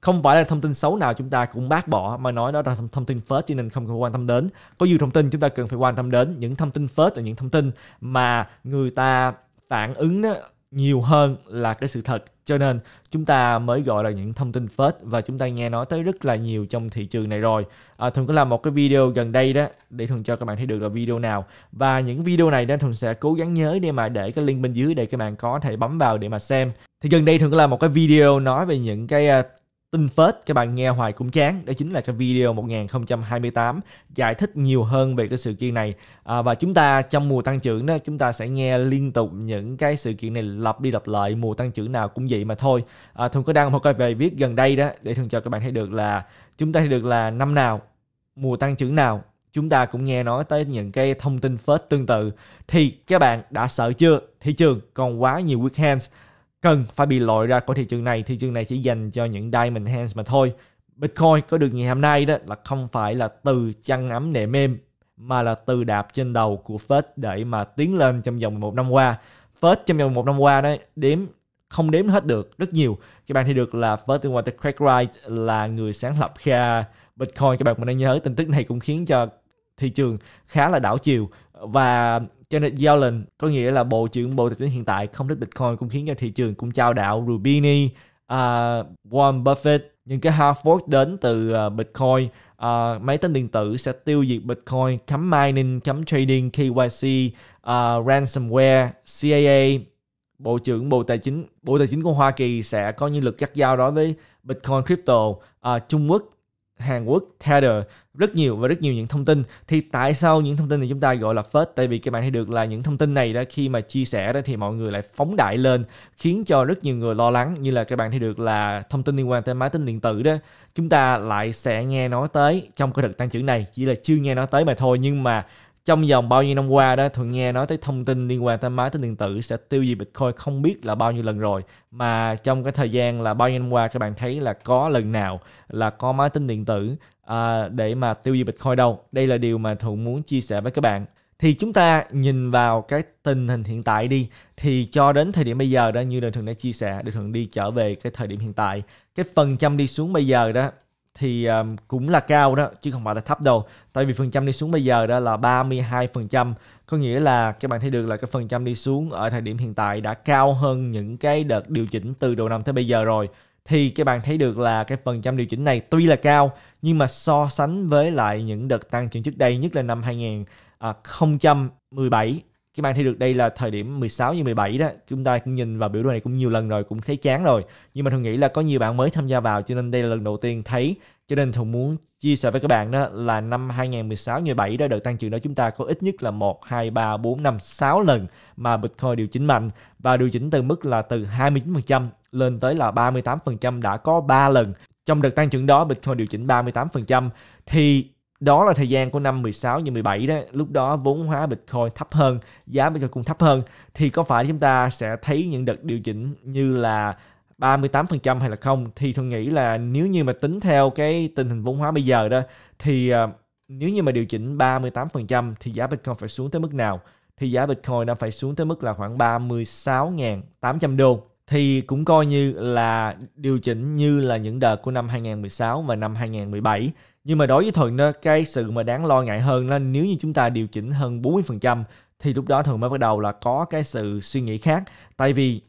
không phải là thông tin xấu nào chúng ta cũng bác bỏ mà nói đó là thông tin phớt cho nên không cần quan tâm đến có nhiều thông tin chúng ta cần phải quan tâm đến những thông tin phớt là những thông tin mà người ta phản ứng nhiều hơn là cái sự thật cho nên chúng ta mới gọi là những thông tin phết và chúng ta nghe nói tới rất là nhiều trong thị trường này rồi à, thường có làm một cái video gần đây đó để thường cho các bạn thấy được là video nào và những video này đó thường sẽ cố gắng nhớ để mà để cái link bên dưới để các bạn có thể bấm vào để mà xem thì gần đây thường có làm một cái video nói về những cái à, tin phết các bạn nghe hoài cũng chán đó chính là cái video 1028 giải thích nhiều hơn về cái sự kiện này à, và chúng ta trong mùa tăng trưởng đó chúng ta sẽ nghe liên tục những cái sự kiện này lặp đi lặp lại mùa tăng trưởng nào cũng vậy mà thôi à, thường có đăng một cái bài viết gần đây đó để thường cho các bạn thấy được là chúng ta thấy được là năm nào mùa tăng trưởng nào chúng ta cũng nghe nói tới những cái thông tin phết tương tự thì các bạn đã sợ chưa thị trường còn quá nhiều weak hands cần phải bị loại ra khỏi thị trường này. Thị trường này chỉ dành cho những diamond hands mà thôi. Bitcoin có được ngày hôm nay đó là không phải là từ chăn ấm nệm êm mà là từ đạp trên đầu của Fed để mà tiến lên trong vòng một năm qua. Fed trong vòng một năm qua đấy đếm không đếm hết được rất nhiều các bạn thấy được là First Water Craig Wright là người sáng lập ra Bitcoin các bạn mình đang nhớ tin tức này cũng khiến cho thị trường khá là đảo chiều và cho nên Yellen có nghĩa là bộ trưởng bộ tài chính hiện tại không thích Bitcoin cũng khiến cho thị trường cũng trao đảo Rubini, uh, Warren Buffett, những cái Harvard đến từ uh, Bitcoin, uh, máy tính điện tử sẽ tiêu diệt Bitcoin, cấm mining, cấm trading, KYC, uh, ransomware, CAA, Bộ trưởng Bộ Tài chính Bộ Tài chính của Hoa Kỳ sẽ có những lực cắt dao đối với Bitcoin crypto. À, Trung Quốc Hàn Quốc, Tether rất nhiều và rất nhiều những thông tin thì tại sao những thông tin này chúng ta gọi là fake tại vì các bạn thấy được là những thông tin này đó khi mà chia sẻ đó thì mọi người lại phóng đại lên khiến cho rất nhiều người lo lắng như là các bạn thấy được là thông tin liên quan tới máy tính điện tử đó chúng ta lại sẽ nghe nói tới trong cái đợt tăng trưởng này chỉ là chưa nghe nói tới mà thôi nhưng mà trong vòng bao nhiêu năm qua đó thuận nghe nói tới thông tin liên quan tới máy tính điện tử sẽ tiêu diệt bitcoin không biết là bao nhiêu lần rồi mà trong cái thời gian là bao nhiêu năm qua các bạn thấy là có lần nào là có máy tính điện tử à, để mà tiêu diệt bitcoin đâu đây là điều mà thuận muốn chia sẻ với các bạn thì chúng ta nhìn vào cái tình hình hiện tại đi thì cho đến thời điểm bây giờ đó như đời thường đã chia sẻ đời thường đi trở về cái thời điểm hiện tại cái phần trăm đi xuống bây giờ đó thì um, cũng là cao đó chứ không phải là thấp đâu tại vì phần trăm đi xuống bây giờ đó là 32 phần trăm có nghĩa là các bạn thấy được là cái phần trăm đi xuống ở thời điểm hiện tại đã cao hơn những cái đợt điều chỉnh từ đầu năm tới bây giờ rồi thì các bạn thấy được là cái phần trăm điều chỉnh này tuy là cao nhưng mà so sánh với lại những đợt tăng trưởng trước đây nhất là năm 2017 các bạn thấy được đây là thời điểm 16 như 17 đó chúng ta cũng nhìn vào biểu đồ này cũng nhiều lần rồi cũng thấy chán rồi nhưng mà thường nghĩ là có nhiều bạn mới tham gia vào cho nên đây là lần đầu tiên thấy cho nên thường muốn chia sẻ với các bạn đó là năm 2016 như 17 đó đợt tăng trưởng đó chúng ta có ít nhất là 1 2 3 4 5 6 lần mà Bitcoin điều chỉnh mạnh và điều chỉnh từ mức là từ 29% lên tới là 38% đã có 3 lần trong đợt tăng trưởng đó Bitcoin điều chỉnh 38% thì đó là thời gian của năm 16 như 17 đó, lúc đó vốn hóa Bitcoin thấp hơn, giá Bitcoin cũng thấp hơn thì có phải chúng ta sẽ thấy những đợt điều chỉnh như là 38% hay là không thì tôi nghĩ là nếu như mà tính theo cái tình hình vốn hóa bây giờ đó thì ờ, nếu như mà điều chỉnh 38% thì giá Bitcoin phải xuống tới mức nào? Thì giá Bitcoin đã phải xuống tới mức là khoảng 36.800 đô thì cũng coi như là điều chỉnh như là những đợt của năm 2016 và năm 2017. Nhưng mà đối với Thuận đó, cái sự mà đáng lo ngại hơn là nếu như chúng ta điều chỉnh hơn 40% thì lúc đó Thuận mới bắt đầu là có cái sự suy nghĩ khác. Tại vì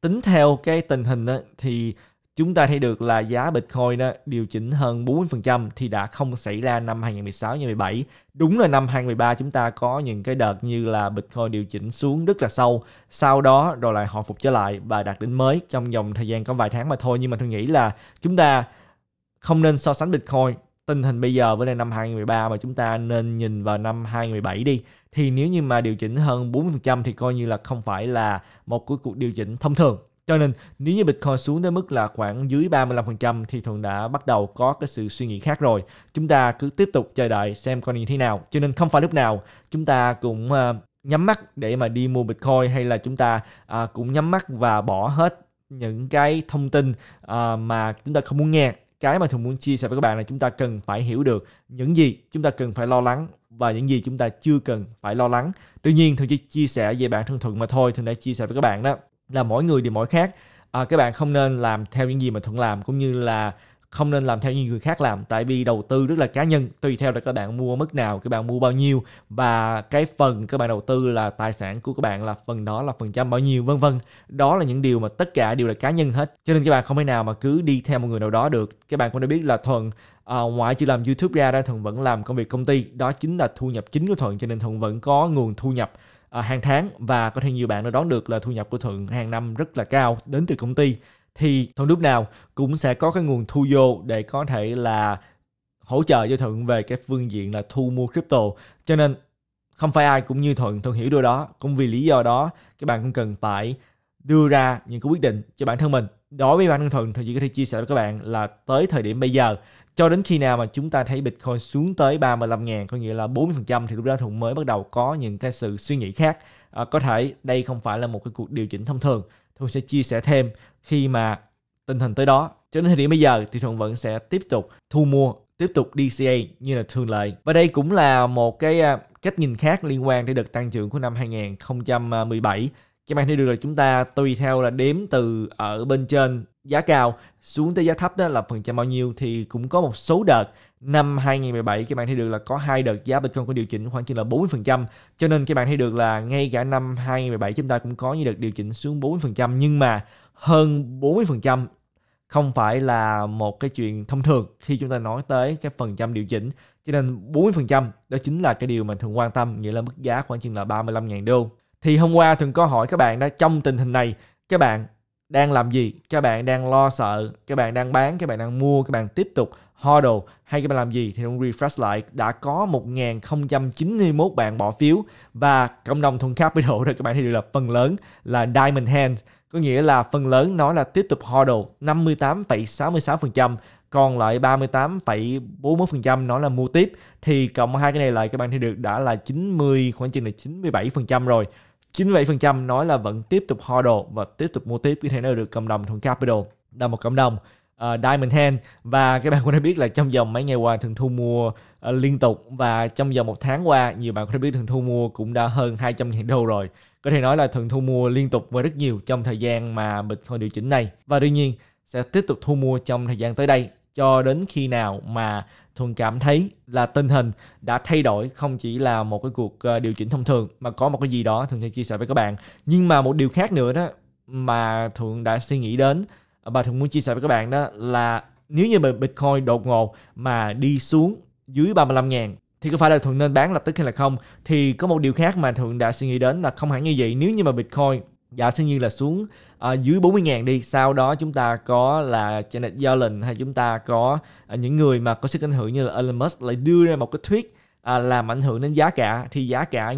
tính theo cái tình hình đó, thì Chúng ta thấy được là giá Bitcoin đó điều chỉnh hơn 40% thì đã không xảy ra năm 2016 như 17. Đúng là năm 2013 chúng ta có những cái đợt như là Bitcoin điều chỉnh xuống rất là sâu, sau đó rồi lại hồi phục trở lại và đạt đỉnh mới trong vòng thời gian có vài tháng mà thôi. Nhưng mà tôi nghĩ là chúng ta không nên so sánh Bitcoin tình hình bây giờ với năm 2013 mà chúng ta nên nhìn vào năm 2017 đi thì nếu như mà điều chỉnh hơn 40% thì coi như là không phải là một cái cuộc điều chỉnh thông thường cho nên nếu như Bitcoin xuống đến mức là khoảng dưới 35% thì Thuận đã bắt đầu có cái sự suy nghĩ khác rồi. Chúng ta cứ tiếp tục chờ đợi xem coi như thế nào. Cho nên không phải lúc nào chúng ta cũng ờ, nhắm mắt để mà đi mua Bitcoin hay là chúng ta à, cũng nhắm mắt và bỏ hết những cái thông tin à, mà chúng ta không muốn nghe. Cái mà Thuận muốn chia sẻ với các bạn là chúng ta cần phải hiểu được những gì chúng ta cần phải lo lắng và những gì chúng ta chưa cần phải lo lắng. Tuy nhiên Thuận chỉ chia sẻ về bản thân Thuận mà thôi, Thuận đã chia sẻ với các bạn đó là mỗi người đều mỗi khác à, các bạn không nên làm theo những gì mà thuận làm cũng như là không nên làm theo những người khác làm tại vì đầu tư rất là cá nhân tùy theo là các bạn mua mức nào các bạn mua bao nhiêu và cái phần các bạn đầu tư là tài sản của các bạn là phần đó là phần trăm bao nhiêu vân vân đó là những điều mà tất cả đều là cá nhân hết cho nên các bạn không thể nào mà cứ đi theo một người nào đó được các bạn cũng đã biết là thuận à, ngoại trừ làm youtube ra ra thuận vẫn làm công việc công ty đó chính là thu nhập chính của thuận cho nên thuận vẫn có nguồn thu nhập à, hàng tháng và có thể nhiều bạn đã đoán được là thu nhập của thuận hàng năm rất là cao đến từ công ty thì thuận lúc nào cũng sẽ có cái nguồn thu vô để có thể là hỗ trợ cho thuận về cái phương diện là thu mua crypto cho nên không phải ai cũng như thuận thuận hiểu điều đó cũng vì lý do đó các bạn cũng cần phải đưa ra những cái quyết định cho bản thân mình đối với bạn thường thuần thì chỉ có thể chia sẻ với các bạn là tới thời điểm bây giờ cho đến khi nào mà chúng ta thấy Bitcoin xuống tới 35 000 có nghĩa là 40% thì lúc đó Thuận mới bắt đầu có những cái sự suy nghĩ khác à, có thể đây không phải là một cái cuộc điều chỉnh thông thường Thuận sẽ chia sẻ thêm khi mà tình hình tới đó cho đến thời điểm bây giờ thì Thuận vẫn sẽ tiếp tục thu mua tiếp tục DCA như là thường lệ và đây cũng là một cái à, cách nhìn khác liên quan tới đợt tăng trưởng của năm 2017 các bạn thấy được là chúng ta tùy theo là đếm từ ở bên trên giá cao xuống tới giá thấp đó là phần trăm bao nhiêu thì cũng có một số đợt năm 2017 các bạn thấy được là có hai đợt giá Bitcoin có điều chỉnh khoảng chừng là 40% cho nên các bạn thấy được là ngay cả năm 2017 chúng ta cũng có những đợt điều chỉnh xuống 40% nhưng mà hơn 40% không phải là một cái chuyện thông thường khi chúng ta nói tới cái phần trăm điều chỉnh cho nên 40% đó chính là cái điều mà thường quan tâm nghĩa là mức giá khoảng chừng là 35.000 đô thì hôm qua thường có hỏi các bạn đó trong tình hình này các bạn đang làm gì các bạn đang lo sợ các bạn đang bán các bạn đang mua các bạn tiếp tục hodl hay các bạn làm gì thì nó refresh lại đã có 1091 bạn bỏ phiếu và cộng đồng thùng capital rồi các bạn thì được là phần lớn là diamond hands có nghĩa là phần lớn nói là tiếp tục hodl 58,66% còn lại 38,41% nói là mua tiếp thì cộng hai cái này lại các bạn thì được đã là 90 khoảng chừng là 97% rồi 97% nói là vẫn tiếp tục hodl và tiếp tục mua tiếp container được cộng đồng thuận capital là một cộng đồng uh, Diamond Hand và các bạn cũng đã biết là trong vòng mấy ngày qua thường thu mua uh, liên tục và trong vòng một tháng qua nhiều bạn cũng đã biết thường thu mua cũng đã hơn 200.000 đô rồi có thể nói là thường thu mua liên tục và rất nhiều trong thời gian mà hồi điều chỉnh này và đương nhiên sẽ tiếp tục thu mua trong thời gian tới đây cho đến khi nào mà Thuần cảm thấy là tình hình đã thay đổi không chỉ là một cái cuộc ờ, điều chỉnh thông thường mà có một cái gì đó thường sẽ chia sẻ với các bạn. Nhưng mà một điều khác nữa đó mà thường đã suy nghĩ đến và ờ, thường muốn chia sẻ với các bạn đó là nếu như mà Bitcoin đột ngột mà đi xuống dưới 35 ngàn thì có phải là thường nên bán lập tức hay là không? Thì có một điều khác mà thường đã suy nghĩ đến là không hẳn như vậy. Nếu như mà Bitcoin giả dạ, sử như là xuống uh, dưới 40 ngàn đi sau đó chúng ta có là Janet Yellen hay chúng ta có uh, những người mà có sức ảnh hưởng như là Elon Musk lại đưa ra một cái thuyết uh, ờ, làm ảnh hưởng đến giá cả thì giá cả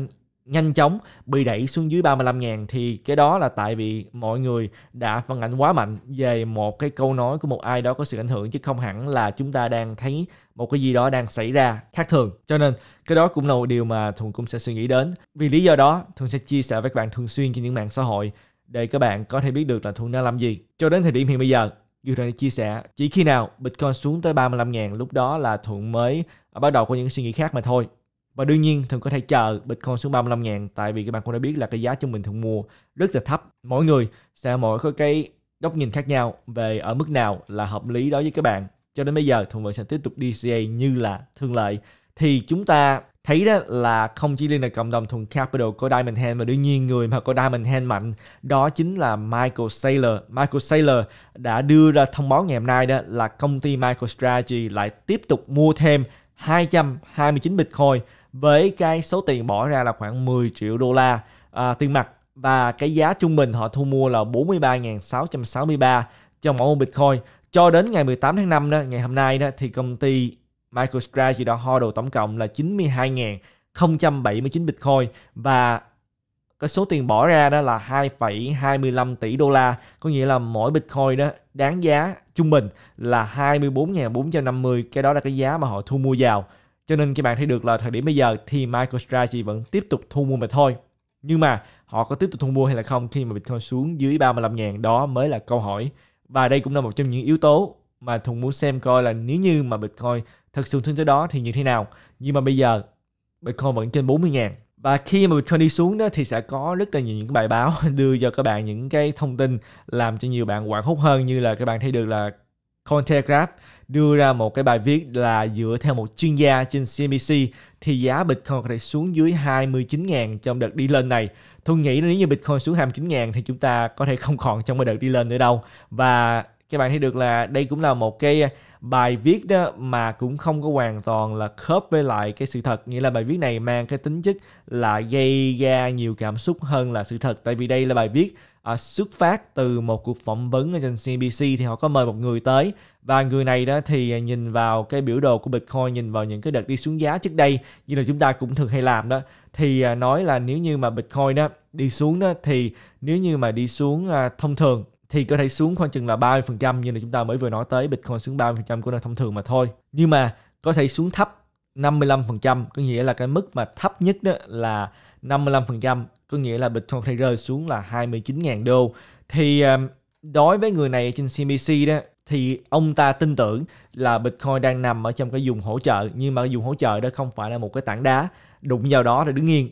nhanh chóng bị đẩy xuống dưới 35 000 thì cái đó là tại vì mọi người đã phản ảnh quá mạnh về một cái câu nói của một ai đó có sự ảnh hưởng chứ không hẳn là chúng ta đang thấy một cái gì đó đang xảy ra khác thường. Cho nên cái đó cũng là một điều mà Thuận cũng sẽ suy nghĩ đến. Vì lý do đó, Thuận sẽ chia sẻ với các bạn thường xuyên trên những mạng xã hội để các bạn có thể biết được là Thuận đang làm gì. Cho đến thời điểm hiện bây giờ, như đã chia sẻ chỉ khi nào Bitcoin xuống tới 35.000 lúc đó là Thuận mới bắt đầu có những suy nghĩ khác mà thôi. Và đương nhiên Thường có thể chờ Bitcoin xuống 35 ngàn tại vì các bạn cũng đã biết là cái giá chúng mình Thường mua rất là thấp. Mỗi người sẽ mỗi có cái góc nhìn khác nhau về ở mức nào là hợp lý đối với các bạn. Cho đến bây giờ Thường vẫn sẽ tiếp tục DCA như là thường lệ Thì chúng ta thấy đó là không chỉ riêng là cộng đồng thuần capital có diamond hand mà đương nhiên người mà có diamond hand mạnh đó chính là Michael Saylor. Michael Saylor đã đưa ra thông báo ngày hôm nay đó là công ty MicroStrategy lại tiếp tục mua thêm 229 Bitcoin với cái số tiền bỏ ra là khoảng 10 triệu đô la à, tiền mặt và cái giá trung bình họ thu mua là 43.663 cho mỗi một Bitcoin. Cho đến ngày 18 tháng 5 đó, ngày hôm nay đó thì công ty MicroStrategy đã hodl tổng cộng là 92.079 Bitcoin và cái số tiền bỏ ra đó là 2,25 tỷ đô la, có nghĩa là mỗi Bitcoin đó đáng giá trung bình là 24.450, cái đó là cái giá mà họ thu mua vào. Cho nên các bạn thấy được là thời điểm bây giờ thì MicroStrategy vẫn tiếp tục thu mua mà thôi. Nhưng mà họ có tiếp tục thu mua hay là không khi mà Bitcoin xuống dưới 35.000 đó mới là câu hỏi. Và đây cũng là một trong những yếu tố mà Thùng muốn xem coi là nếu như mà Bitcoin thật sự xuống tới đó thì như thế nào. Nhưng mà bây giờ Bitcoin vẫn trên 40.000 và khi mà Bitcoin đi xuống đó thì sẽ có rất là nhiều những bài báo đưa cho các bạn những cái thông tin làm cho nhiều bạn hoảng hốt hơn như là các bạn thấy được là Cointelegraph đưa ra một cái bài viết là dựa theo một chuyên gia trên CNBC thì giá Bitcoin có thể xuống dưới 29.000 trong đợt đi lên này. Tôi nghĩ nếu như Bitcoin xuống 29.000 thì chúng ta có thể không còn trong cái đợt đi lên nữa đâu. Và các bạn thấy được là đây cũng là một cái bài viết đó mà cũng không có hoàn toàn là khớp với lại cái sự thật nghĩa là bài viết này mang cái tính chất là gây ra nhiều cảm xúc hơn là sự thật tại vì đây là bài viết à, xuất phát từ một cuộc phỏng vấn ở trên CNBC thì họ có mời một người tới và người này đó thì nhìn vào cái biểu đồ của Bitcoin nhìn vào những cái đợt đi xuống giá trước đây như là chúng ta cũng thường hay làm đó thì à, nói là nếu như mà Bitcoin đó đi xuống đó thì nếu như mà đi xuống à, thông thường thì có thể xuống khoảng chừng là 30% như là chúng ta mới vừa nói tới Bitcoin xuống 30% của nó thông thường mà thôi. Nhưng mà có thể xuống thấp 55%, có nghĩa là cái mức mà thấp nhất đó là 55%, có nghĩa là Bitcoin có thể rơi xuống là 29.000 đô. Thì ờ, đối với người này trên CNBC đó thì ông ta tin tưởng là Bitcoin đang nằm ở trong cái vùng hỗ trợ nhưng mà cái vùng hỗ trợ đó không phải là một cái tảng đá đụng vào đó rồi đứng yên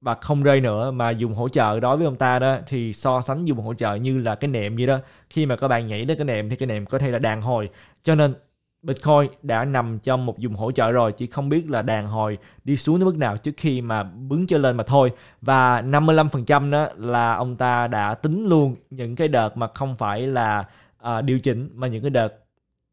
và không rơi nữa mà dùng hỗ trợ đối với ông ta đó thì so sánh dùng hỗ trợ như là cái nệm vậy đó khi mà các bạn nhảy đến cái nệm thì cái nệm có thể là đàn hồi cho nên Bitcoin đã nằm trong một vùng hỗ trợ rồi chỉ không biết là đàn hồi đi xuống đến mức nào trước khi mà bứng cho lên mà thôi và 55% đó là ông ta đã tính luôn những cái đợt mà không phải là uh, điều chỉnh mà những cái đợt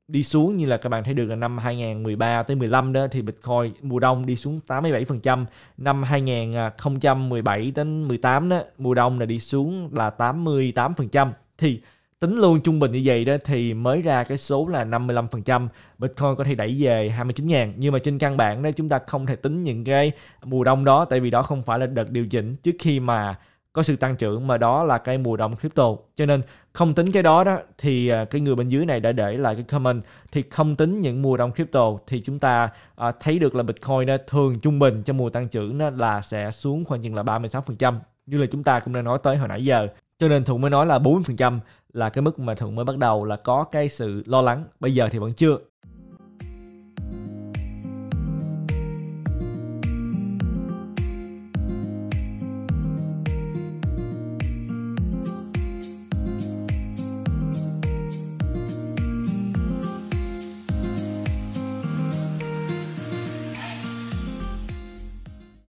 đi xuống như là các bạn thấy được là năm 2013 tới 15 đó thì Bitcoin mùa đông đi xuống 87%, năm 2017 đến 18 đó mùa đông là đi xuống là 88%. Thì tính luôn trung bình như vậy đó thì mới ra cái số là 55% Bitcoin có thể đẩy về 29 000 nhưng mà trên căn bản đó chúng ta không thể tính những cái mùa đông đó tại vì đó không phải là đợt điều chỉnh trước khi mà có sự tăng trưởng mà đó là cái mùa đông crypto cho nên không tính cái đó đó thì à, cái người bên dưới này đã để lại cái comment thì không tính những mùa đông crypto thì chúng ta à, thấy được là Bitcoin đó, thường trung bình cho mùa tăng trưởng đó là sẽ xuống khoảng chừng là 36% như là chúng ta cũng đã nói tới hồi nãy giờ cho nên Thuận mới nói là 40% là cái mức mà thuận mới bắt đầu là có cái sự lo lắng bây giờ thì vẫn chưa